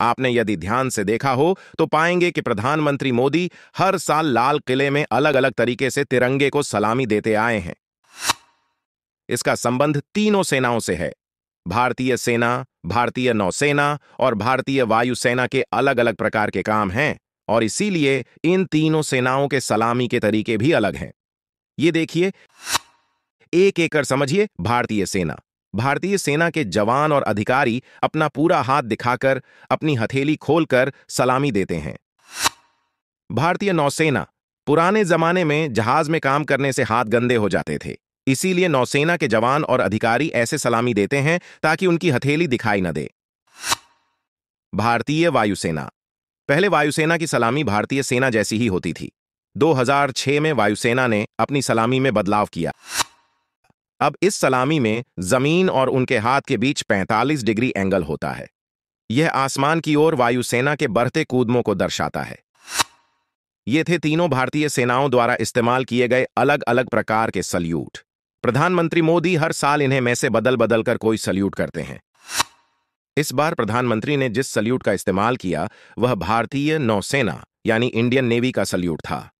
आपने यदि ध्यान से देखा हो तो पाएंगे कि प्रधानमंत्री मोदी हर साल लाल किले में अलग अलग तरीके से तिरंगे को सलामी देते आए हैं इसका संबंध तीनों सेनाओं से है भारतीय सेना भारतीय नौसेना और भारतीय वायुसेना के अलग अलग प्रकार के काम हैं और इसीलिए इन तीनों सेनाओं के सलामी के तरीके भी अलग हैं ये देखिए एक एकड़ समझिए भारतीय सेना भारतीय सेना के जवान और अधिकारी अपना पूरा हाथ दिखाकर अपनी हथेली खोलकर सलामी देते हैं भारतीय नौसेना पुराने जमाने में जहाज में काम करने से हाथ गंदे हो जाते थे इसीलिए नौसेना के जवान और अधिकारी ऐसे सलामी देते हैं ताकि उनकी हथेली दिखाई न दे भारतीय वायुसेना पहले वायुसेना की सलामी भारतीय सेना जैसी ही होती थी 2006 में वायुसेना ने अपनी सलामी में बदलाव किया अब इस सलामी में जमीन और उनके हाथ के बीच 45 डिग्री एंगल होता है यह आसमान की ओर वायुसेना के बढ़ते कूदमों को दर्शाता है ये थे तीनों भारतीय सेनाओं द्वारा इस्तेमाल किए गए अलग अलग प्रकार के सल्यूट प्रधानमंत्री मोदी हर साल इन्हें में से बदल बदल कर कोई सल्यूट करते हैं इस बार प्रधानमंत्री ने जिस सल्यूट का इस्तेमाल किया वह भारतीय नौसेना यानी इंडियन नेवी का सल्यूट था